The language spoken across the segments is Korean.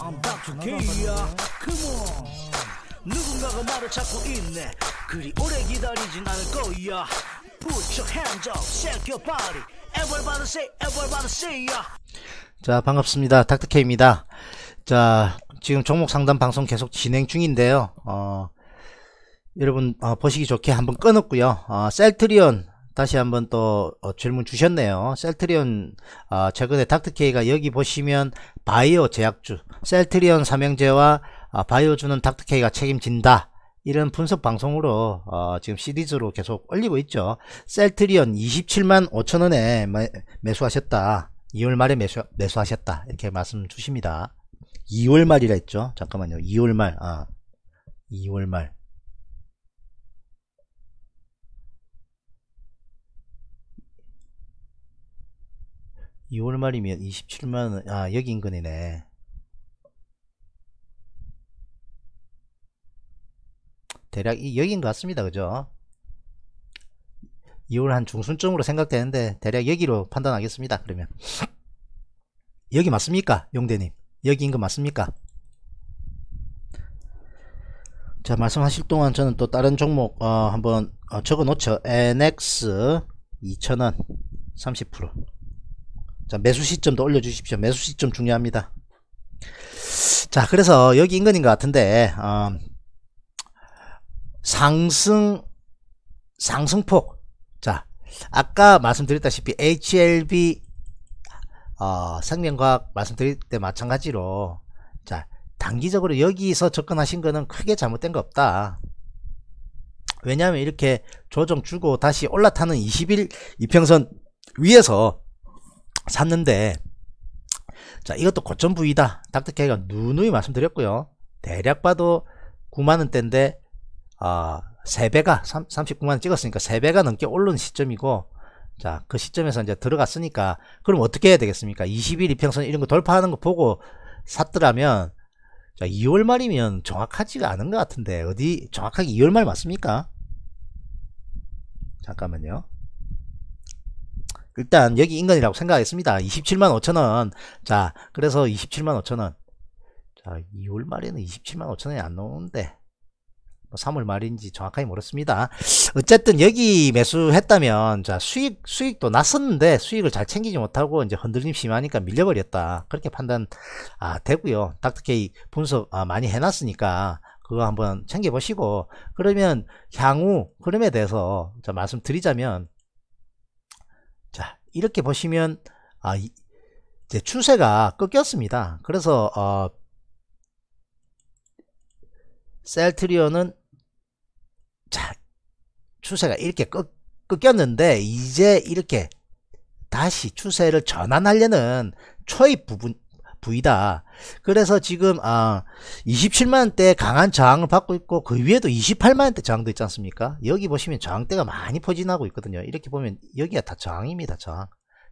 I'm back to K야 Come on 누군가가 나를 찾고 있네 그리 오래 기다리진 않을 거야 Put your hands up, shake your body Everybody say, everybody say y 자 반갑습니다 닥터케입니다 자 지금 종목 상담 방송 계속 진행 중인데요 어, 여러분 어, 보시기 좋게 한번 꺼놓고요 어, 셀트리온 다시 한번 또 어, 질문 주셨네요. 셀트리온 아, 최근에 닥터케이가 여기 보시면 바이오 제약주 셀트리온 삼형제와 아, 바이오주는 닥터케이가 책임진다. 이런 분석 방송으로 어 지금 시리즈로 계속 올리고 있죠. 셀트리온 27만 5천원에 매수하셨다. 2월 말에 매수, 매수하셨다. 이렇게 말씀 주십니다. 2월 말이라 했죠. 잠깐만요. 2월 말. 아, 2월 말. 2월 말이면 27만원 아 여기 인근이네 대략 이 여기인 것 같습니다 그죠 2월 한 중순쯤으로 생각되는데 대략 여기로 판단하겠습니다 그러면 여기 맞습니까 용대님 여기인 거 맞습니까 자 말씀하실 동안 저는 또 다른 종목 어, 한번 어, 적어 놓죠 NX 2000원 30% 자, 매수 시점도 올려주십시오. 매수 시점 중요합니다. 자, 그래서 여기 인근인 것 같은데, 어, 상승, 상승폭. 자, 아까 말씀드렸다시피 HLB, 어, 생명과학 말씀드릴 때 마찬가지로, 자, 단기적으로 여기서 접근하신 거는 크게 잘못된 거 없다. 왜냐하면 이렇게 조정 주고 다시 올라타는 20일 이평선 위에서 샀는데 자 이것도 고점 부위다 닥터케이가 누누이 말씀드렸고요 대략 봐도 9만원대인데 어, 아, 3배가 3, 39만원 찍었으니까 3배가 넘게 오른 시점이고 자그 시점에서 이제 들어갔으니까 그럼 어떻게 해야 되겠습니까 20일 이평선 이런 거 돌파하는 거 보고 샀더라면 자 2월 말이면 정확하지가 않은 것 같은데 어디 정확하게 2월 말 맞습니까 잠깐만요 일단 여기 인근이라고 생각하겠습니다. 27만 5천원 자 그래서 27만 5천원 자 2월 말에는 27만 5천원이 안 나오는데 3월 뭐 말인지 정확하게 모르겠습니다. 어쨌든 여기 매수했다면 자 수익 수익도 났었는데 수익을 잘 챙기지 못하고 이제 흔들림 심하니까 밀려버렸다 그렇게 판단 아, 되고요. 닥터케이 분석 아, 많이 해놨으니까 그거 한번 챙겨보시고 그러면 향후 흐름에 대해서 자 말씀드리자면 이렇게 보시면 아, 이제 추세가 꺾였습니다. 그래서 어, 셀트리온은 자 추세가 이렇게 꺾, 꺾였는데 이제 이렇게 다시 추세를 전환하려는 초입 부분 부위다. 그래서 지금 아 27만원대 강한 저항을 받고 있고 그 위에도 28만원대 저항도 있지 않습니까? 여기 보시면 저항대가 많이 포진하고 있거든요. 이렇게 보면 여기가 다 저항입니다. 저항.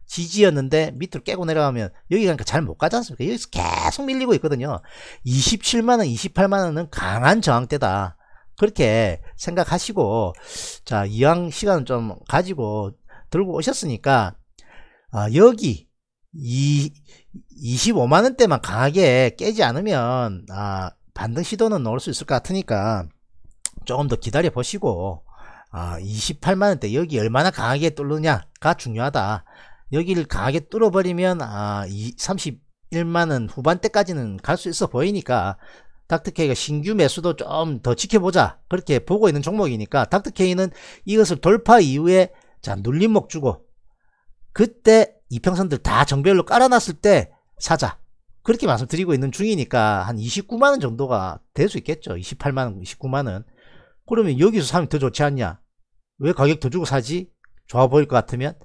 지지였는데 밑으로 깨고 내려가면 여기 가니까 잘못 가지 않습니까? 여기서 계속 밀리고 있거든요. 27만원, 28만원은 강한 저항대다. 그렇게 생각하시고 자 이왕 시간을 좀 가지고 들고 오셨으니까 아, 여기 이 25만 원대만 강하게 깨지 않으면 아, 반등 시도는 넣을 수 있을 것 같으니까 조금 더 기다려 보시고 아, 28만 원대 여기 얼마나 강하게 뚫느냐가 중요하다. 여기를 강하게 뚫어버리면 아, 31만 원 후반대까지는 갈 수 있어 보이니까 닥터케이가 신규 매수도 좀 더 지켜보자 그렇게 보고 있는 종목이니까 닥터케이는 이것을 돌파 이후에 자 눌림목 주고 그때 이평선들 다 정별로 깔아놨을 때 사자. 그렇게 말씀드리고 있는 중이니까 한 29만원 정도가 될 수 있겠죠. 28만원, 29만원. 그러면 여기서 사면 더 좋지 않냐? 왜 가격 더 주고 사지? 좋아 보일 것 같으면?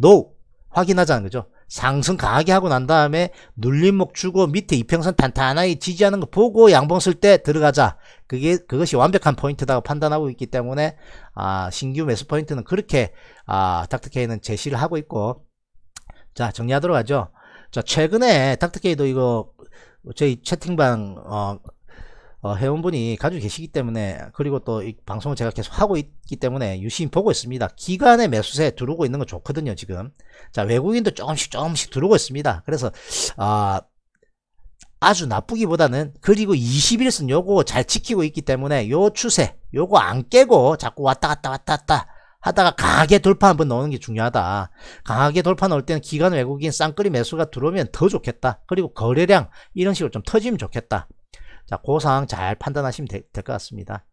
NO! 확인하자는 거죠. 상승 강하게 하고 난 다음에 눌림목 주고 밑에 이평선 단단하게 지지하는 거 보고 양봉 쓸 때 들어가자. 그게 그것이 완벽한 포인트다고 판단하고 있기 때문에 아, 신규 매수 포인트는 그렇게 아, 닥터케이는 제시를 하고 있고 자 정리하도록 하죠 자 최근에 닥터케이도 이거 저희 채팅방 어, 어, 회원분이 가지고 계시기 때문에 그리고 또 이 방송을 제가 계속 하고 있기 때문에 유심히 보고 있습니다 기간의 매수세 두르고 있는 건 좋거든요 지금 자 외국인도 조금씩 조금씩 두르고 있습니다 그래서 아 어, 아주 나쁘기보다는 그리고 2 0일선 요거 잘 지키고 있기 때문에 요 추세 요거 안 깨고 자꾸 왔다 갔다 왔다 갔다 하다가 강하게 돌파 한번 넣는 게 중요하다. 강하게 돌파 넣을 때는 기관 외국인 쌍끌이 매수가 들어오면 더 좋겠다. 그리고 거래량 이런 식으로 좀 터지면 좋겠다. 자, 그 상황 잘 판단하시면 될 것 같습니다.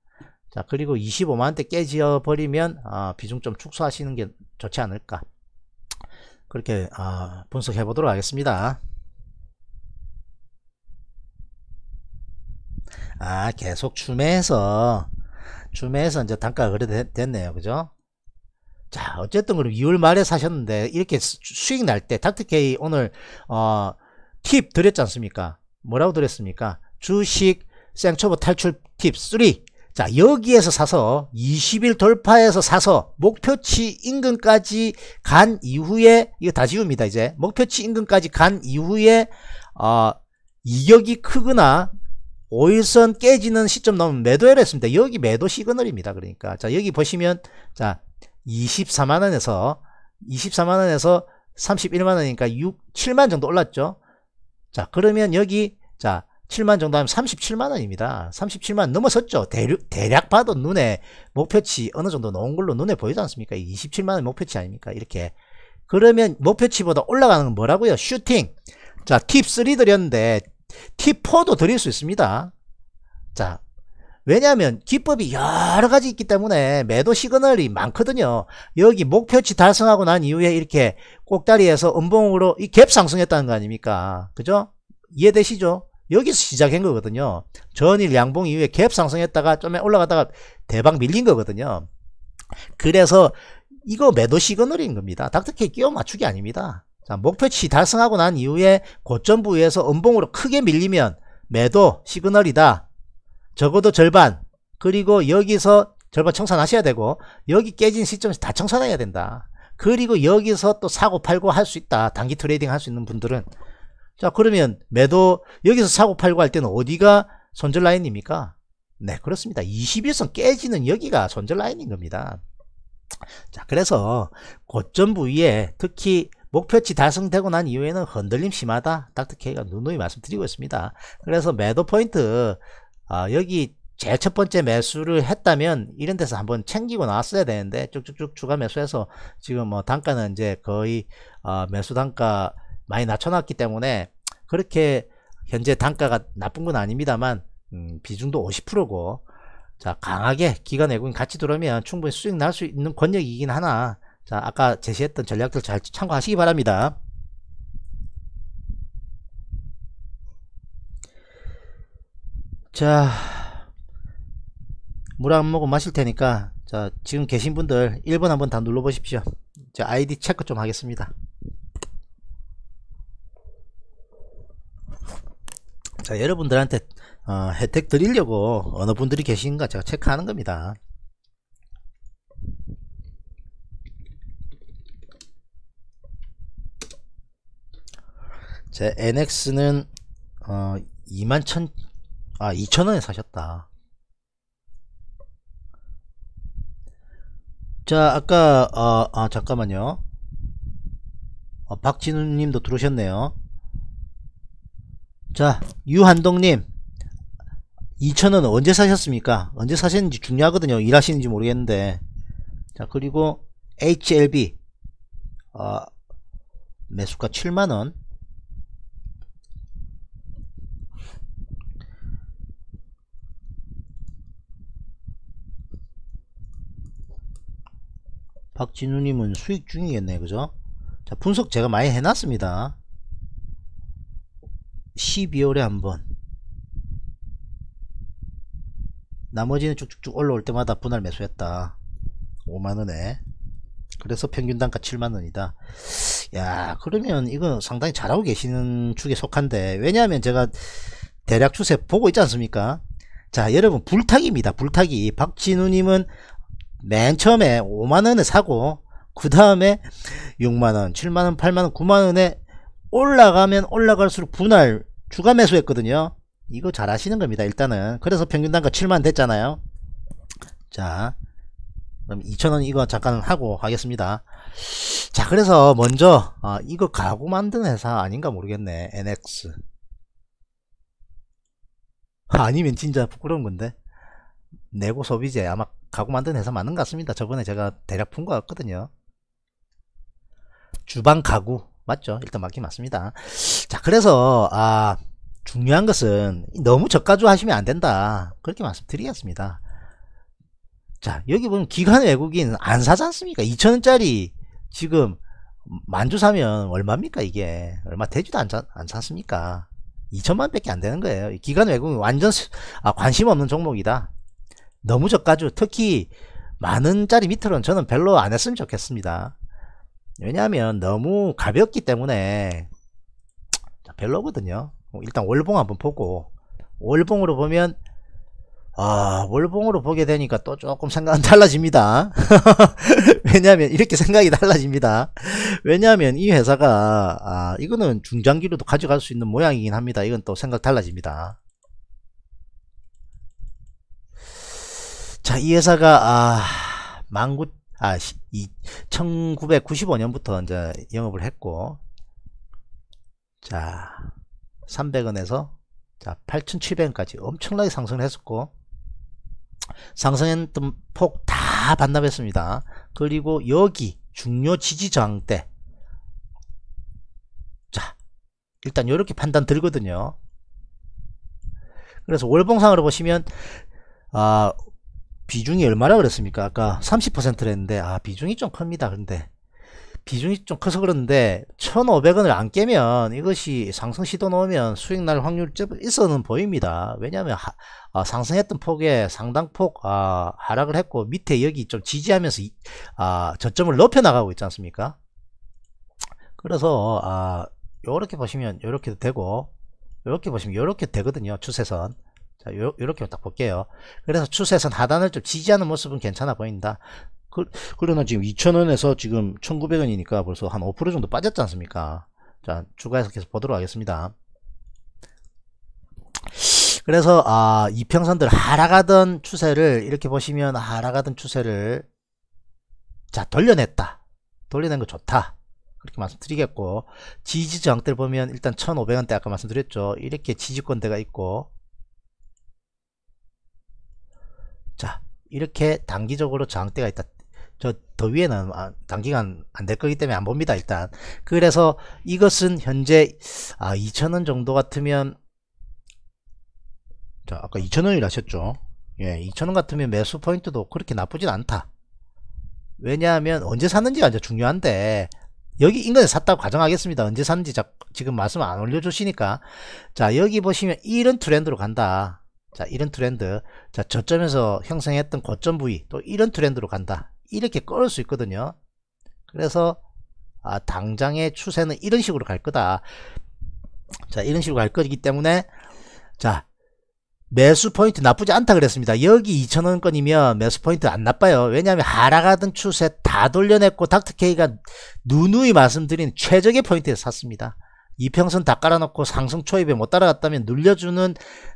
자, 그리고 25만원대 깨지어 버리면 아, 비중 좀 축소하시는 게 좋지 않을까. 그렇게 아, 분석해 보도록 하겠습니다. 아 계속 춤에서 춤에서 이제 단가가 그래 됐네요 그죠 자, 어쨌든 그럼 2월 말에 사셨는데 이렇게 수익 날 때 닥터케이 오늘 어, 팁 드렸지 않습니까? 뭐라고 드렸습니까? 주식 생초보 탈출 팁 3. 자, 여기에서 사서 20일 돌파해서 사서 목표치 인근까지 간 이후에 이거 다 지웁니다. 이제 목표치 인근까지 간 이후에 어, 이격이 크거나 5일선 깨지는 시점 넘으면 매도를 했습니다. 여기 매도 시그널입니다. 그러니까 자 여기 보시면 자 24만원에서 24만원에서 31만원이니까 6, 7만 정도 올랐죠 자 그러면 여기 자 7만 정도 하면 37만원입니다 37만 넘어섰죠 대략, 대략 봐도 눈에 목표치 어느 정도 나은 걸로 눈에 보이지 않습니까 27만원 목표치 아닙니까 이렇게 그러면 목표치보다 올라가는 건 뭐라고요 슈팅 자 팁 3 드렸는데 팁4도 드릴 수 있습니다 자 왜냐하면 기법이 여러 가지 있기 때문에 매도 시그널이 많거든요. 여기 목표치 달성하고 난 이후에 이렇게 꼭다리에서 음봉으로 이 갭 상승했다는 거 아닙니까? 그죠? 이해되시죠? 여기서 시작한 거거든요. 전일 양봉 이후에 갭 상승했다가 좀 올라갔다가 대박 밀린 거거든요. 그래서 이거 매도 시그널인 겁니다. 닥터케 끼워 맞추기 아닙니다. 자, 목표치 달성하고 난 이후에 고점 부위에서 음봉으로 크게 밀리면 매도 시그널이다. 적어도 절반 그리고 여기서 절반 청산하셔야 되고 여기 깨진 시점에서 다 청산해야 된다 그리고 여기서 또 사고 팔고 할 수 있다 단기 트레이딩 할 수 있는 분들은 자 그러면 매도 여기서 사고 팔고 할 때는 어디가 손절 라인입니까 네 그렇습니다 21선 깨지는 여기가 손절 라인인 겁니다 자 그래서 고점 부위에 특히 목표치 달성되고 난 이후에는 흔들림 심하다 닥터케이가 누누이 말씀드리고 있습니다 그래서 매도 포인트 아, 여기 제일 첫 번째 매수를 했다면 이런 데서 한번 챙기고 나왔어야 되는데 쭉쭉쭉 추가 매수해서 지금 뭐 단가는 이제 거의 어, 매수 단가 많이 낮춰놨기 때문에 그렇게 현재 단가가 나쁜 건 아닙니다만 음, 비중도 50%고 자 강하게 기관 외국인 같이 들어오면 충분히 수익 날 수 있는 권역이긴 하나 자 아까 제시했던 전략들 잘 참고하시기 바랍니다. 자, 물 안먹금 마실 테니까, 자, 지금 계신 분들 1번 한번 다 눌러보십시오. 자, 아이디 체크 좀 하겠습니다. 자, 여러분들한테 어, 혜택 드리려고 어느 분들이 계신가 제가 체크하는 겁니다. 제 NX는 어, 21,000아 2천원에 사셨다 자 아까 어, 아 잠깐만요 어, 박진우님도 들어오셨네요 자 유한동님 2천원 언제 사셨습니까 언제 사셨는지 중요하거든요 일하시는지 모르겠는데 자 그리고 HLB 어, 매수가 7만원 박진우님은 수익 중이겠네 그죠 자 분석 제가 많이 해놨습니다 12월에 한번 나머지는 쭉쭉쭉 올라올 때마다 분할 매수했다 5만원에 그래서 평균 단가 7만원이다 야 그러면 이거 상당히 잘하고 계시는 축에 속한데 왜냐하면 제가 대략 추세 보고 있지 않습니까 자 여러분 불타기입니다 불타기 박진우님은 맨 처음에 5만원에 사고 그 다음에 6만원 7만원 8만원 9만원에 올라가면 올라갈수록 분할 추가 매수했거든요 이거 잘 하시는 겁니다 일단은 그래서 평균 단가 7만 됐잖아요 자 그럼 2천원 이거 잠깐 하고 하겠습니다 자 그래서 먼저 아, 이거 가구 만드는 회사 아닌가 모르겠네 NX 아니면 진짜 부끄러운 건데 내고 소비제 아마 가구 만든 회사 맞는 것 같습니다. 저번에 제가 대략 푼 것 같거든요. 주방 가구 맞죠? 일단 맞긴 맞습니다. 자 그래서 아 중요한 것은 너무 저가주 하시면 안 된다. 그렇게 말씀드리겠습니다. 자 여기 보면 기관 외국인 안 사지 않습니까? 2천원짜리 지금 만주 사면 얼마입니까 이게 얼마 되지도 안, 사, 안 샀습니까? 2천만 밖에 안 되는 거예요. 기관 외국인 완전 아, 관심 없는 종목이다. 너무 저가주 특히 만원짜리 밑으로는 저는 별로 안 했으면 좋겠습니다 왜냐하면 너무 가볍기 때문에 별로거든요 일단 월봉 한번 보고 월봉으로 보면 아 월봉으로 보게 되니까 또 조금 생각은 달라집니다 왜냐하면 이렇게 생각이 달라집니다 왜냐하면 이 회사가 아 이거는 중장기로도 가져갈 수 있는 모양이긴 합니다 이건 또 생각 달라집니다 자, 이 회사가 아, 만구 아, 1995년부터 이제 영업을 했고 자, 300원에서 자, 8,700원까지 엄청나게 상승을 했었고 상승했던 폭 다 반납했습니다. 그리고 여기 중요 지지 저항 때 자, 일단 이렇게 판단 들거든요. 그래서 월봉상으로 보시면 아, 비중이 얼마라 그랬습니까? 아까 30%랬는데 아 비중이 좀 큽니다. 그런데 비중이 좀 커서 그런데 1,500원을 안 깨면 이것이 상승 시도 놓으면 수익 날 확률 있어는 보입니다. 왜냐하면 하, 아, 상승했던 폭에 상당폭 아, 하락을 했고 밑에 여기 좀 지지하면서 이, 아, 저점을 높여 나가고 있지 않습니까? 그래서 아, 요렇게 보시면 요렇게도 되고 요렇게 보시면 요렇게 되거든요. 추세선. 자, 요, 요렇게 딱 볼게요. 그래서 추세선 하단을 좀 지지하는 모습은 괜찮아 보인다. 그, 러나 지금 2,000원에서 지금 1,900원이니까 벌써 한 5% 정도 빠졌지 않습니까? 자, 추가해서 계속 보도록 하겠습니다. 그래서, 아, 이평선들 하락하던 추세를, 이렇게 보시면 하락하던 추세를, 자, 돌려냈다. 돌려낸 거 좋다. 그렇게 말씀드리겠고, 지지저항대를 보면 일단 1,500원대 아까 말씀드렸죠. 이렇게 지지권대가 있고, 이렇게 단기적으로 저항대가 있다 저 더 위에는 아, 단기간 안 될 거기 때문에 안 봅니다 일단 그래서 이것은 현재 아 2천원 정도 같으면 자 아까 2천원이라 하셨죠 예 2천원 같으면 매수 포인트도 그렇게 나쁘진 않다 왜냐하면 언제 샀는지가 이제 중요한데 여기 인근에 샀다고 가정하겠습니다. 언제 샀는지 자, 지금 말씀 안 올려주시니까 자 여기 보시면 이런 트렌드로 간다. 자 이런 트렌드 자 저점에서 형성했던 고점 부위 또 이런 트렌드로 간다 이렇게 끌을 수 있거든요 그래서 아, 당장의 추세는 이런 식으로 갈 거다 자 이런 식으로 갈 거기 때문에 자 매수 포인트 나쁘지 않다 그랬습니다 여기 2천원권이면 매수 포인트 안 나빠요 왜냐하면 하락하던 추세 다 돌려냈고 닥터케이가 누누이 말씀드린 최적의 포인트에서 샀습니다 이평선 다 깔아놓고 상승 초입에 못 따라갔다면 눌려주는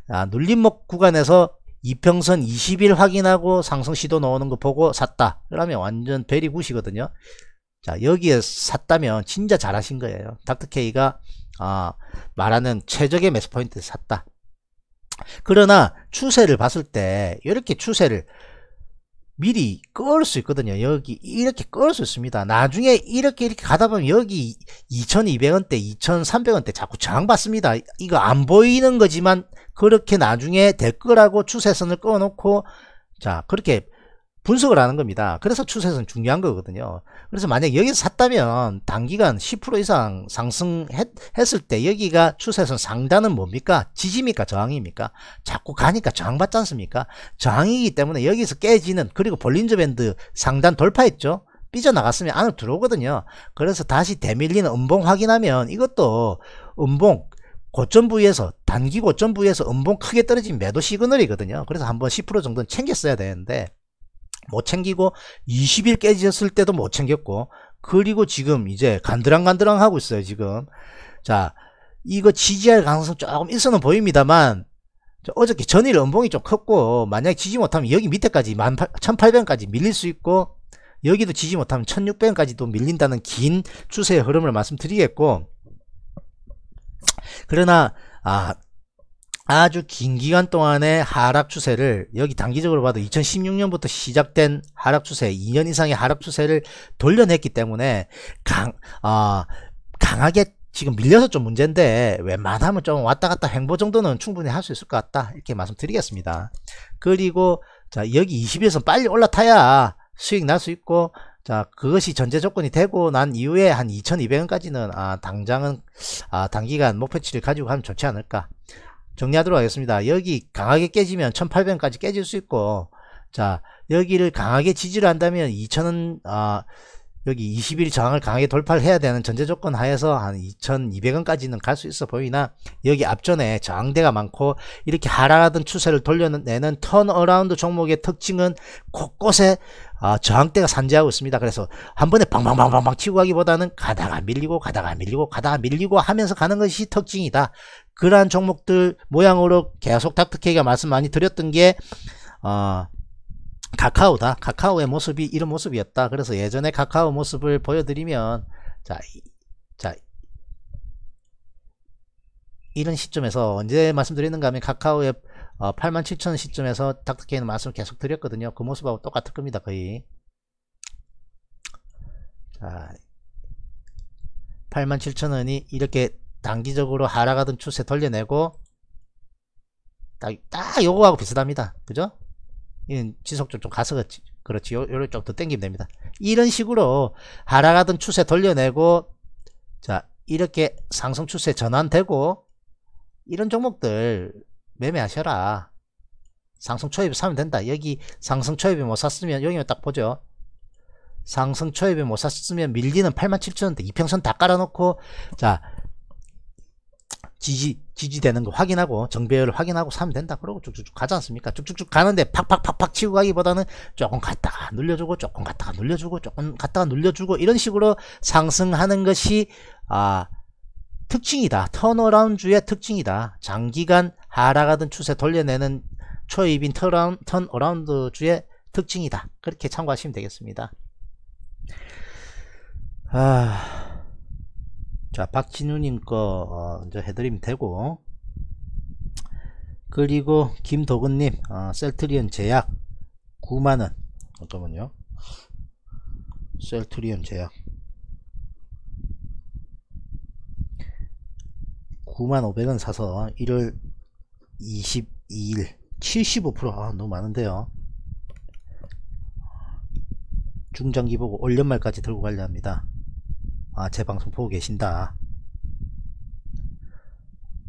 아, 눌림목 구간에서 이평선 20일 확인하고 상승 시도 넣어놓는 거 보고 샀다 그러면 완전 베리 굿이거든요 자 여기에 샀다면 진짜 잘하신 거예요 닥터케이가 아, 말하는 최적의 매수 포인트 샀다 그러나 추세를 봤을 때 이렇게 추세를 미리 끌 수 있거든요. 여기 이렇게 끌 수 있습니다. 나중에 이렇게 이렇게 가다 보면 여기 2200원대, 2300원대 자꾸 저항받습니다. 이거 안 보이는 거지만 그렇게 나중에 댓글하고 추세선을 끊어놓고 자 그렇게 분석을 하는 겁니다. 그래서 추세선 중요한 거거든요. 그래서 만약 여기서 샀다면 단기간 10% 이상 상승했을 때 여기가 추세선 상단은 뭡니까? 지지입니까? 저항입니까? 자꾸 가니까 저항받지 않습니까? 저항이기 때문에 여기서 깨지는 그리고 볼린저 밴드 상단 돌파했죠. 삐져나갔으면 안으로 들어오거든요. 그래서 다시 대밀리는 음봉 확인하면 이것도 음봉 고점 부위에서 단기 고점 부위에서 음봉 크게 떨어진 매도 시그널이거든요. 그래서 한번 10% 정도는 챙겼어야 되는데 못 챙기고 20일 깨졌을 때도 못 챙겼고 그리고 지금 이제 간드랑간드랑 하고 있어요 지금 자 이거 지지할 가능성 조금 있어는 보입니다만 어저께 전일 음봉이 좀 컸고 만약에 지지 못하면 여기 밑에까지 1 8 0 0까지 밀릴 수 있고 여기도 지지 못하면 1 6 0 0까지도 밀린다는 긴 추세의 흐름을 말씀드리겠고 그러나 아 아주 긴 기간 동안의 하락 추세를 여기 단기적으로 봐도 2016년부터 시작된 하락 추세 2년 이상의 하락 추세를 돌려냈기 때문에 강, 어, 강하게 지금 밀려서 좀 문제인데 웬만하면 좀 왔다갔다 행보 정도는 충분히 할 수 있을 것 같다 이렇게 말씀드리겠습니다 그리고 자 여기 2 0에서 빨리 올라타야 수익 날 수 있고 자 그것이 전제 조건이 되고 난 이후에 한 2200원까지는 아 당장은 아 단기간 목표치를 가지고 하면 좋지 않을까 정리하도록 하겠습니다. 여기 강하게 깨지면 1 8 0 0까지 깨질 수 있고 자 여기를 강하게 지지를 한다면 2000원 아 여기 20일 저항을 강하게 돌파를 해야 되는 전제 조건 하에서 한 2200원까지는 갈 수 있어 보이나 여기 앞전에 저항대가 많고 이렇게 하락하던 추세를 돌려내는 턴어라운드 종목의 특징은 곳곳에 아, 저항대가 산재하고 있습니다. 그래서 한 번에 방방방방방 치고 가기보다는 가다가 밀리고 가다가 밀리고 가다가 밀리고 하면서 가는 것이 특징이다. 그러한 종목들 모양으로 계속 닥터케이가 말씀 많이 드렸던 게 어, 카카오다. 카카오의 모습이 이런 모습이었다. 그래서 예전에 카카오 모습을 보여드리면 자, 자 이런 시점에서 언제 말씀드리는가 하면 카카오의 어, 87,000 시점에서 닥터케이는 말씀을 계속 드렸거든요. 그 모습하고 똑같을 겁니다. 거의 자 87,000원이 이렇게 단기적으로 하락하던 추세 돌려내고 딱, 딱 요거하고 비슷합니다. 그죠? 이 지속적 으로좀 가서 그렇지. 그렇지. 요, 요를 좀더 땡기면 됩니다. 이런 식으로 하락하던 추세 돌려내고 자 이렇게 상승 추세 전환되고 이런 종목들 매매하셔라. 상승 초입 에 사면 된다. 여기 상승 초입에 못 샀으면 여기만 딱 보죠. 상승 초입에 못 샀으면 밀리는 87,000원대 이평선 다 깔아놓고 자 지지 지지되는 거 확인하고 정배열을 확인하고 사면 된다 그러고 쭉쭉쭉 가지 않습니까 쭉쭉쭉 가는데 팍팍팍팍 치고 가기보다는 조금 갔다가 눌려주고 조금 갔다가 눌려주고 조금 갔다가 눌려주고 이런 식으로 상승하는 것이 아 특징이다 턴어라운드의 특징이다 장기간 하락하던 추세 돌려내는 초입인 턴어라운드, 주의 특징이다 그렇게 참고하시면 되겠습니다 아... 자 박진우님 거 어, 해드리면 되고 그리고 김도근님 어, 셀트리온 제약 9만원 잠깐만요 셀트리온 제약 9만5백원 사서 1월 22일 75% 아, 너무 많은데요 중장기 보고 올연말까지 들고 관리합니다 아, 제 방송 보고 계신다.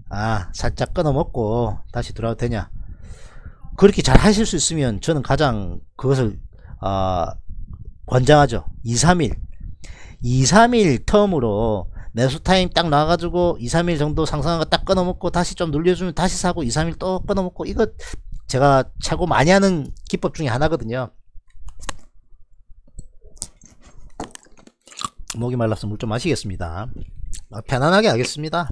아, 살짝 끊어먹고 다시 돌아도 되냐? 그렇게 잘 하실 수 있으면 저는 가장 그것을 어, 권장하죠. 2, 3일. 2, 3일 텀으로 매수타임 딱 나와가지고 2, 3일 정도 상승한 거 딱 끊어먹고 다시 좀 눌려주면 다시 사고 2, 3일 또 끊어먹고 이거 제가 최고 많이 하는 기법 중에 하나거든요. 목이 말라서 물 좀 마시겠습니다 아, 편안하게 하겠습니다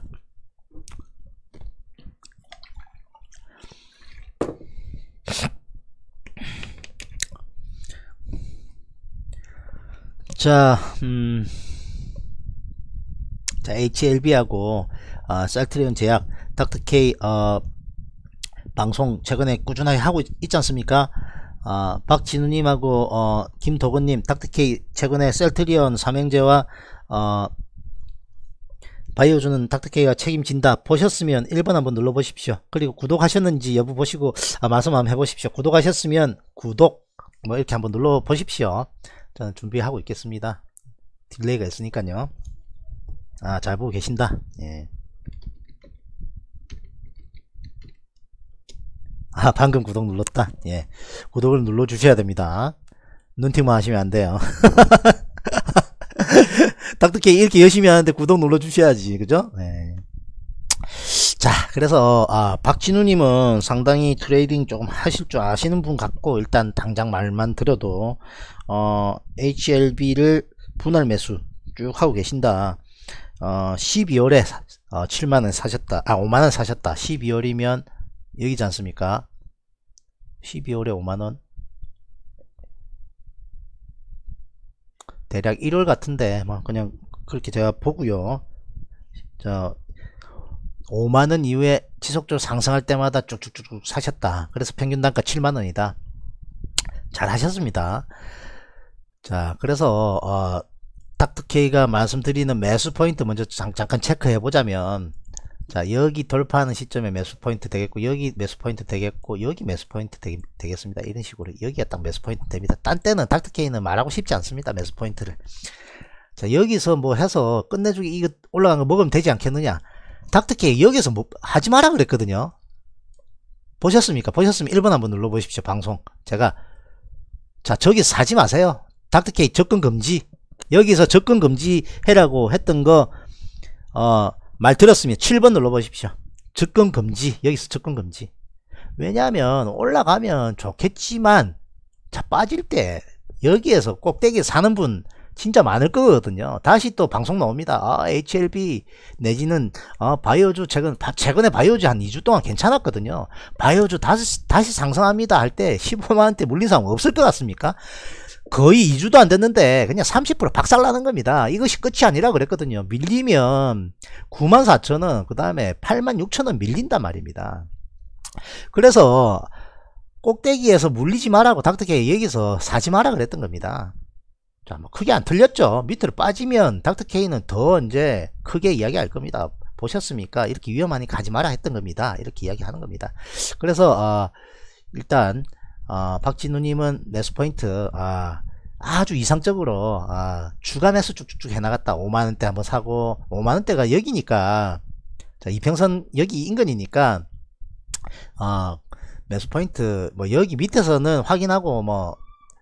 자, 음, 자 HLB하고 아, 셀트리온 제약, 닥터K 어, 방송 최근에 꾸준하게 하고 있, 있지 않습니까? 어, 박진우님하고 어, 김도근님, 닥터케이 최근에 셀트리온 삼행제와 어, 바이오주는 닥터케이가 책임진다 보셨으면 1번 한번 눌러보십시오. 그리고 구독하셨는지 여부 보시고 아, 말씀 한번 해보십시오. 구독하셨으면 구독 뭐 이렇게 한번 눌러보십시오. 저는 준비하고 있겠습니다. 딜레이가 있으니까요. 아, 잘 보고 계신다. 예. 아 방금 구독 눌렀다 예 구독을 눌러 주셔야 됩니다 눈팅만 하시면 안 돼요 닥터케 이렇게 열심히 하는데 구독 눌러 주셔야지 그죠 예. 자 그래서 아 박진우님은 상당히 트레이딩 조금 하실 줄 아시는 분 같고 일단 당장 말만 들어도 어 HLB를 분할 매수 쭉 하고 계신다 어 12월에 어, 7만원 사셨다 아 5만원 사셨다 12월이면 여기지 않습니까? 12월에 5만원 대략 1월 같은데 뭐 그냥 그렇게 제가 보고요 자 5만원 이후에 지속적으로 상승할 때마다 쭉쭉쭉 사셨다 그래서 평균 단가 7만원이다 잘 하셨습니다 자 그래서 어, 닥터케이가 말씀드리는 매수 포인트 먼저 잠깐 체크해 보자면 자 여기 돌파하는 시점에 매수 포인트 되겠고 여기 매수 포인트 되겠고 여기 매수 포인트 되, 겠습니다 이런 식으로 여기가 딱 매수 포인트 됩니다 딴 때는 닥터케이는 말하고 싶지 않습니다 매수 포인트를 자 여기서 뭐 해서 끝내주기 이거 올라간 거 먹으면 되지 않겠느냐 닥터케이 여기서 뭐 하지 마라 그랬거든요 보셨습니까 보셨으면 1번 한번 눌러보십시오 방송 제가 자 저기 사지 마세요 닥터케이 접근 금지 여기서 접근 금지 해라고 했던 거어 말 들었으면 7번 눌러보십시오. 접근 금지. 여기서 접근 금지. 왜냐하면 올라가면 좋겠지만 자 빠질 때 여기에서 꼭대기 사는 분 진짜 많을 거거든요. 다시 또 방송 나옵니다. 아, HLB 내지는 아, 바이오주 최근 최근에 바이오주 한 2주 동안 괜찮았거든요. 바이오주 다시 다시 상승합니다 할 때 15만 원대 물린 사람 없을 것 같습니까? 거의 2주도 안 됐는데 그냥 30% 박살나는 겁니다. 이것이 끝이 아니라 그랬거든요. 밀리면 94,000원 그 다음에 86,000원 밀린단 말입니다. 그래서 꼭대기에서 물리지 말라고 닥터케이 여기서 사지 마라 그랬던 겁니다. 자, 뭐 크게 안 틀렸죠. 밑으로 빠지면 닥터케이는 더 이제 크게 이야기할 겁니다. 보셨습니까? 이렇게 위험하니 가지 마라 했던 겁니다. 이렇게 이야기하는 겁니다. 그래서 어, 일단 어, 박진우님은 매수포인트 아, 아주 이상적으로 아, 주간에서 쭉쭉쭉 해나갔다 5만원대 한번 사고 5만원대가 여기니까 자, 이평선 여기 인근이니까 어, 매수 포인트 뭐 여기 밑에서는 확인하고 뭐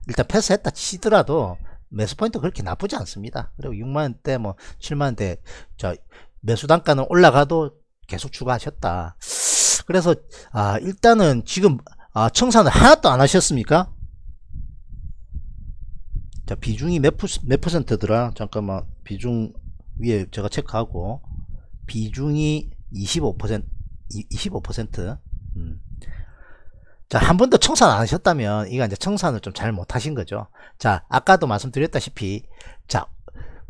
일단 패스했다 치더라도 매수 포인트 그렇게 나쁘지 않습니다. 그리고 6만원대 뭐 7만원대 자 매수 단가는 올라가도 계속 추가하셨다. 그래서 아 일단은 지금 아, 청산을 하나도 안 하셨습니까? 자, 비중이 몇, 프, 몇 퍼센트더라? 잠깐만, 비중 위에 제가 체크하고, 비중이 25%, 25%. 음. 한 번도 청산 안 하셨다면, 이거 이제 청산을 좀 잘 못하신 거죠. 자, 아까도 말씀드렸다시피, 자,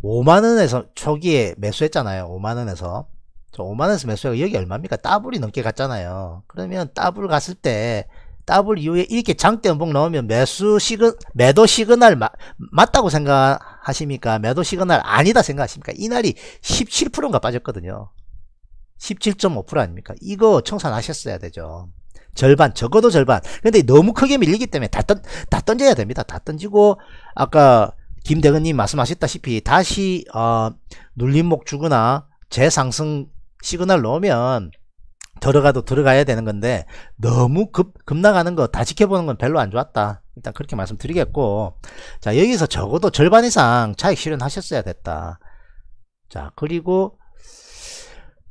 5만원에서 초기에 매수했잖아요. 5만원에서. 5만원에서 매수해가 여기 얼마입니까? 따블이 넘게 갔잖아요. 그러면 따블 갔을 때, 더블 이후에 이렇게 장대 음봉 나오면 매수 시그 매도 시그널 마, 맞다고 생각하십니까? 매도 시그널 아니다 생각하십니까? 이날이 17%인가 빠졌거든요. 17.5% 아닙니까? 이거 청산하셨어야 되죠. 절반 적어도 절반 근데 너무 크게 밀리기 때문에 다, 던, 다 던져야 됩니다 다 던지고 아까 김대근님 말씀하셨다시피 다시 어, 눌림목 주거나 재상승 시그널 넣으면 들어가도 들어가야 되는 건데 너무 급, 급 나가는 거 다 지켜보는 건 별로 안 좋았다 일단 그렇게 말씀드리겠고 자 여기서 적어도 절반 이상 차익 실현하셨어야 됐다 자 그리고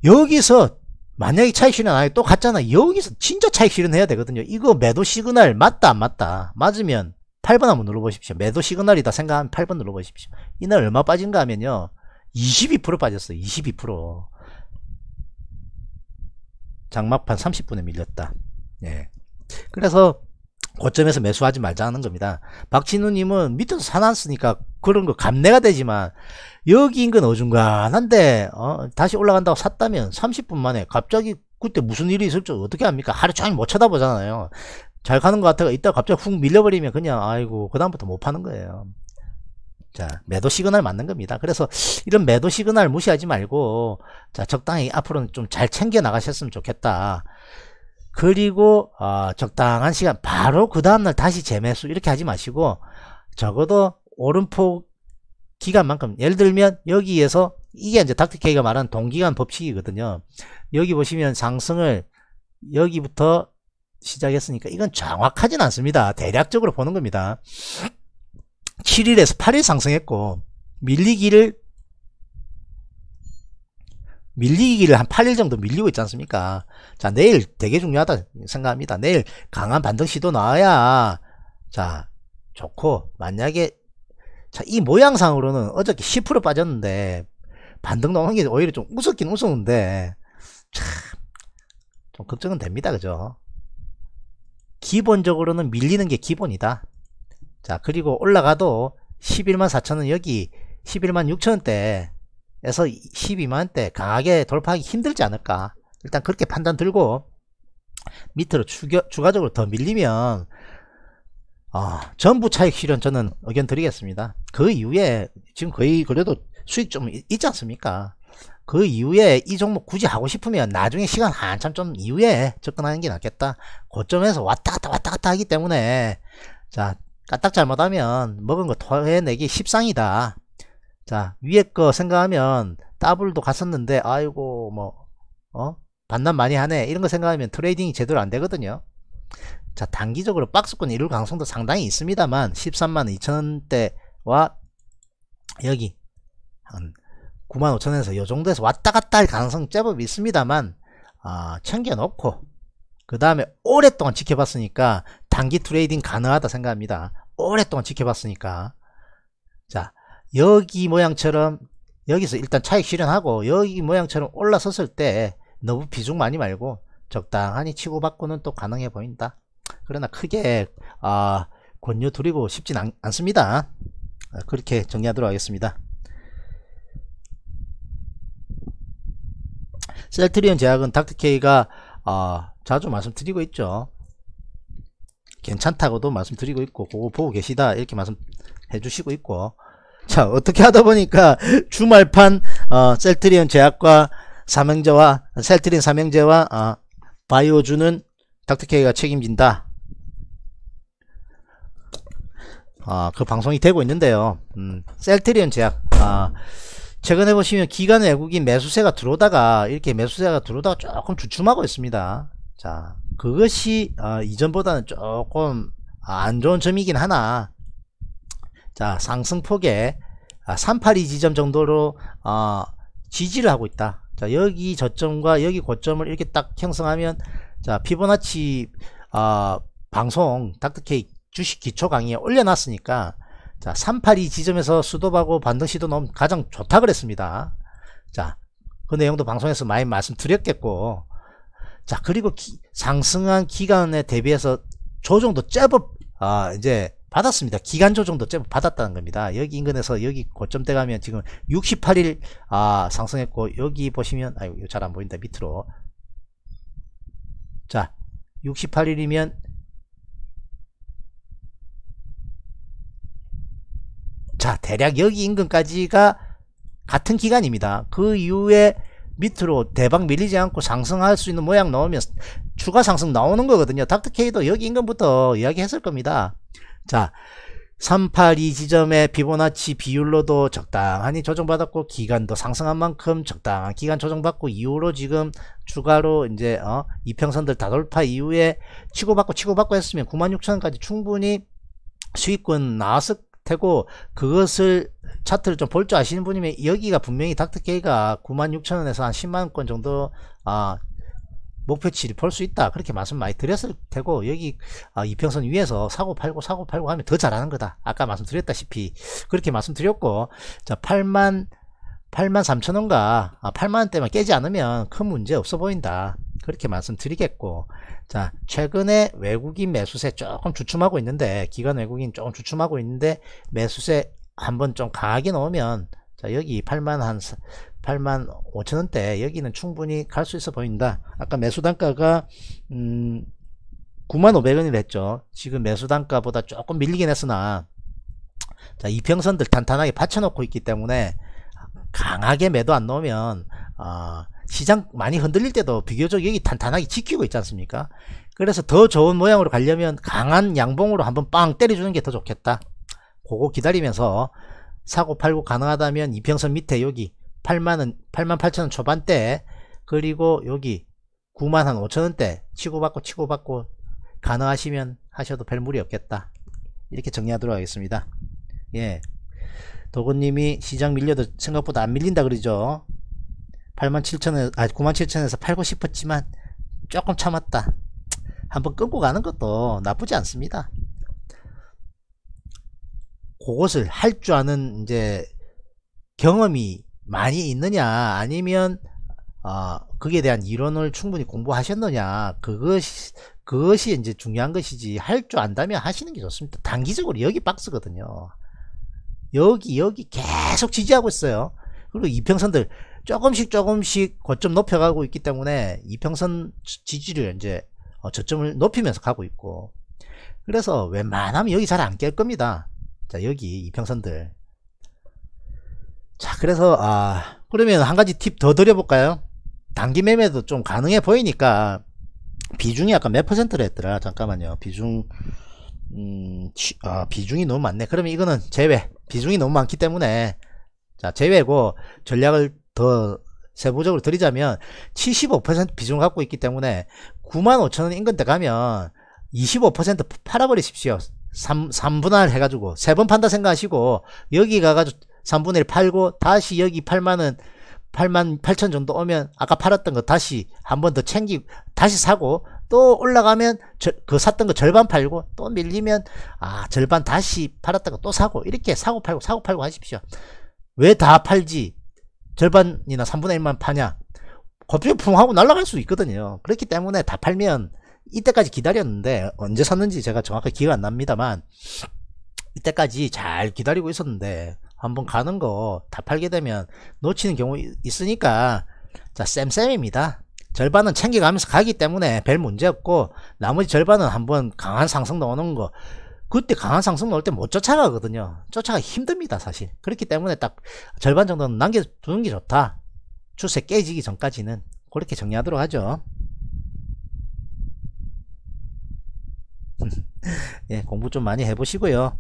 여기서 만약에 차익 실현 안 하고 또 갔잖아 여기서 진짜 차익 실현해야 되거든요 이거 매도 시그널 맞다 안 맞다 맞으면 8번 한번 눌러보십시오 매도 시그널이다 생각하면 8번 눌러보십시오 이날 얼마 빠진가 하면요 22% 빠졌어요 22% 장막판 30분에 밀렸다. 예. 그래서 고점에서 매수하지 말자는 겁니다. 박진우님은 밑에서 사놨으니까 그런 거 감내가 되지만 여기 인근 어중간한데 어, 다시 올라간다고 샀다면 30분 만에 갑자기 그때 무슨 일이 있을 지 어떻게 합니까? 하루 종일 못 쳐다보잖아요. 잘 가는 것 같아가 이따 갑자기 훅 밀려버리면 그냥 아이고 그 다음부터 못 파는 거예요. 자, 매도 시그널 맞는 겁니다. 그래서 이런 매도 시그널 무시하지 말고, 자, 적당히 앞으로는 좀 잘 챙겨 나가셨으면 좋겠다. 그리고, 어, 적당한 시간, 바로 그 다음날 다시 재매수 이렇게 하지 마시고, 적어도 오른폭 기간만큼, 예를 들면 여기에서, 이게 이제 닥터케이가 말하는 동기간 법칙이거든요. 여기 보시면 상승을 여기부터 시작했으니까 이건 정확하진 않습니다. 대략적으로 보는 겁니다. 7일에서 8일 상승했고 밀리기를 밀리기를 한 8일 정도 밀리고 있지 않습니까? 자, 내일 되게 중요하다 생각합니다. 내일 강한 반등 시도 나와야 자, 좋고 만약에 자, 이 모양상으로는 어저께 10% 빠졌는데 반등 나오는 게 오히려 좀 웃었긴 웃었는데 참 좀 걱정은 됩니다. 그죠? 기본적으로는 밀리는 게 기본이다. 자 그리고 올라가도 11만 4천원 여기 11만 6천원대에서 12만원대 강하게 돌파하기 힘들지 않을까 일단 그렇게 판단 들고 밑으로 추겨, 추가적으로 더 밀리면 어, 전부 차익 실현 저는 의견 드리겠습니다 그 이후에 지금 거의 그래도 수익 좀 있지 않습니까 그 이후에 이 종목 굳이 하고 싶으면 나중에 시간 한참 좀 이후에 접근하는 게 낫겠다 고점에서 왔다 갔다 왔다 갔다 하기 때문에 자 까딱 잘못하면 먹은 거 토해내기 십상이다 자 위에 거 생각하면 더블도 갔었는데 아이고 뭐 어? 반납 많이 하네 이런 거 생각하면 트레이딩이 제대로 안 되거든요 자 단기적으로 박스권 이룰 가능성도 상당히 있습니다만 13만 2천원대와 여기 한 9만 5천원에서 요정도에서 왔다갔다 할 가능성 제법 있습니다만 아, 챙겨놓고 그 다음에 오랫동안 지켜봤으니까 단기 트레이딩 가능하다 생각합니다. 오랫동안 지켜봤으니까. 자, 여기 모양처럼 여기서 일단 차익 실현하고 여기 모양처럼 올라섰을 때 너무 비중 많이 말고 적당하니 치고받고는 또 가능해 보인다. 그러나 크게 아, 권유 드리고 싶진 않, 않습니다. 아, 그렇게 정리하도록 하겠습니다. 셀트리온 제약은 닥터케이가 어, 자주 말씀드리고 있죠. 괜찮다고도 말씀드리고 있고 그거 보고 계시다 이렇게 말씀해 주시고 있고 자 어떻게 하다 보니까 주말판 어, 셀트리온 제약과 사명제와셀트리온사명제와 어, 바이오주는 닥터케이가 책임진다 아, 그 방송이 되고 있는데요 음, 셀트리온 제약 아, 최근에 보시면 기간 외국인 매수세가 들어오다가 이렇게 매수세가 들어오다가 조금 주춤하고 있습니다. 자, 그것이 어, 이전보다는 조금 안 좋은 점이긴 하나 자 상승폭에 382 아, 지점 정도로 어, 지지를 하고 있다 자 여기 저점과 여기 고점을 이렇게 딱 형성하면 자 피보나치 어, 방송 닥터케이 주식 기초 강의에 올려놨으니까 자, 382 지점에서 수도하고 반등 시도 너무 가장 좋다 그랬습니다. 자, 그 내용도 방송에서 많이 말씀드렸겠고. 자, 그리고 기, 상승한 기간에 대비해서 조정도 제법, 아, 이제 받았습니다. 기간 조정도 제법 받았다는 겁니다. 여기 인근에서 여기 고점대 가면 지금 68일, 아, 상승했고, 여기 보시면, 아유, 잘안 보인다, 밑으로. 자, 68일이면 자 대략 여기 인근까지가 같은 기간입니다. 그 이후에 밑으로 대박 밀리지 않고 상승할 수 있는 모양 나오면 추가 상승 나오는 거거든요. 닥터케이도 여기 인근부터 이야기했을 겁니다. 자, 382 지점의 피보나치 비율로도 적당하니 조정받았고 기간도 상승한 만큼 적당한 기간 조정받고 이후로 지금 추가로 이제 어, 이평선들 다 돌파 이후에 치고받고 치고받고 했으면 96,000원까지 충분히 수익권 나왔을 되고 그것을 차트를 좀 볼 줄 아시는 분이면 여기가 분명히 닥터케이가 96,000원에서 한 10만원권 정도 아 목표치를 볼 수 있다 그렇게 말씀 많이 드렸을 테고 여기 아, 이평선 위에서 사고 팔고 사고 팔고 하면 더 잘하는 거다 아까 말씀드렸다시피 그렇게 말씀드렸고 자 8만 8 3 0 0 0원가 아, 8만원대만 깨지 않으면 큰 문제 없어 보인다 그렇게 말씀드리겠고 자 최근에 외국인 매수세 조금 주춤하고 있는데 기관 외국인 조금 주춤하고 있는데 매수세 한번 좀 강하게 넣으면 자 여기 8만 한 8만 5천원대 여기는 충분히 갈 수 있어 보인다 아까 매수 단가가 음 9만 5백원이됐죠 지금 매수 단가보다 조금 밀리긴 했으나 자 이평선들 탄탄하게 받쳐놓고 있기 때문에 강하게 매도 안 넣으면 어, 아, 시장 많이 흔들릴 때도 비교적 여기 탄탄하게 지키고 있지 않습니까? 그래서 더 좋은 모양으로 가려면 강한 양봉으로 한번 빵 때려주는 게 더 좋겠다. 그거 기다리면서 사고 팔고 가능하다면 이평선 밑에 여기 8만원, 8만 8천원 초반대 그리고 여기 9만 한 5천원대 치고받고 치고받고 가능하시면 하셔도 별 무리 없겠다. 이렇게 정리하도록 하겠습니다. 예. 도건님이 시장 밀려도 생각보다 안 밀린다 그러죠 87,000원, 아 97,000원에서 팔고 싶었지만 조금 참았다 한번 끊고 가는 것도 나쁘지 않습니다 그것을 할 줄 아는 이제 경험이 많이 있느냐 아니면 어, 그에 대한 이론을 충분히 공부하셨느냐 그것이 그것이 이제 중요한 것이지 할 줄 안다면 하시는 게 좋습니다 단기적으로 여기 박스거든요 여기 여기 계속 지지하고 있어요 그리고 이평선들 조금씩 조금씩 거점 높여가고 있기 때문에 이평선 지지를 이제 어, 저점을 높이면서 가고 있고 그래서 웬만하면 여기 잘 안 깰 겁니다 자 여기 이평선들 자 그래서 아 그러면 한 가지 팁 더 드려볼까요 단기 매매도 좀 가능해 보이니까 비중이 아까 몇 퍼센트를 했더라 잠깐만요 비중 음, 취, 아, 비중이 너무 많네. 그러면 이거는 제외. 비중이 너무 많기 때문에 자 제외고 전략을 더 세부적으로 드리자면 75% 비중을 갖고 있기 때문에 95,000원 인근대 가면 25% 팔아버리십시오. 3, 3분할 해가지고 세 번 판다 생각하시고 여기 가가지고 3분의 1 팔고 다시 여기 8만원 8만 8천 정도 오면 아까 팔았던 거 다시 한 번 더 챙기 다시 사고 또 올라가면 저, 그 샀던 거 절반 팔고 또 밀리면 아 절반 다시 팔았다거또 사고 이렇게 사고 팔고 사고 팔고 하십시오 왜 다 팔지 절반이나 3분의 1만 파냐 갑자기 풍 하고 날아갈 수 있거든요 그렇기 때문에 다 팔면 이때까지 기다렸는데 언제 샀는지 제가 정확하게 기억 안 납니다만 이때까지 잘 기다리고 있었는데 한번 가는 거 다 팔게 되면 놓치는 경우 있으니까 자 쌤쌤입니다 절반은 챙겨가면서 가기 때문에 별 문제 없고 나머지 절반은 한번 강한 상승 나오는 거 그때 강한 상승 나올 때 못 쫓아가거든요 쫓아가 힘듭니다 사실 그렇기 때문에 딱 절반 정도는 남겨두는 게 좋다 추세 깨지기 전까지는 그렇게 정리하도록 하죠 예, 공부 좀 많이 해보시고요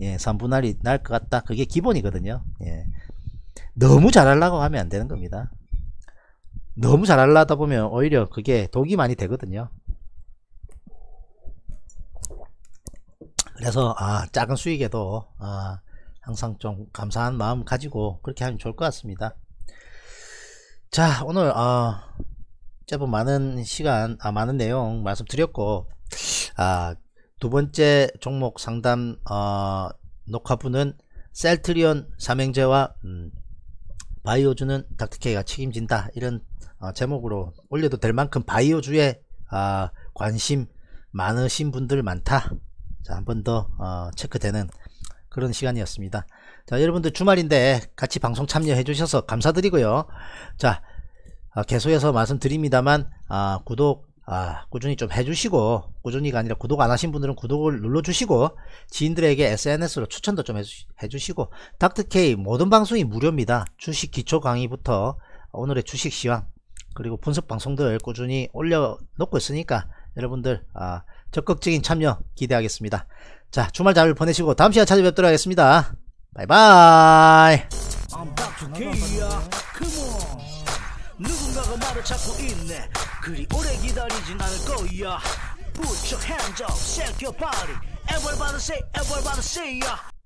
예, 3분할이 날 것 같다 그게 기본이거든요 예. 너무 잘하려고 하면 안 되는 겁니다 너무 잘 하려다 보면 오히려 그게 독이 많이 되거든요. 그래서 아, 작은 수익에도 아, 항상 좀 감사한 마음 가지고 그렇게 하면 좋을 것 같습니다. 자 오늘 아, 어, 짧은 많은 시간 아, 많은 내용 말씀드렸고 아, 두 번째 종목 상담 어, 녹화분은 셀트리온 삼행제와 음, 바이오주는 닥터케이가 책임진다 이런 아, 제목으로 올려도 될 만큼 바이오주에 아, 관심 많으신 분들 많다 자한 번더 어, 체크되는 그런 시간이었습니다 자 여러분들 주말인데 같이 방송 참여해 주셔서 감사드리고요 자 계속해서 아, 말씀드립니다만 구독 꾸준히 좀 해주시고 꾸준히가 아니라 구독 안 하신 분들은 구독을 눌러주시고 지인들에게 SNS로 추천도 좀 해주시고 닥터케이 모든 방송이 무료입니다 주식 기초 강의부터 오늘의 주식 시황 그리고 분석 방송도 꾸준히 올려놓고 있으니까 여러분들 아, 적극적인 참여 기대하겠습니다. 자 주말 잘 보내시고 다음 시간 찾아뵙도록 하겠습니다. 바이바이 누군가가 말을 찾고 있네 그리 오래 기다리진 않을 거야 Put your hands up, shake your body Everybody say, everybody say yeah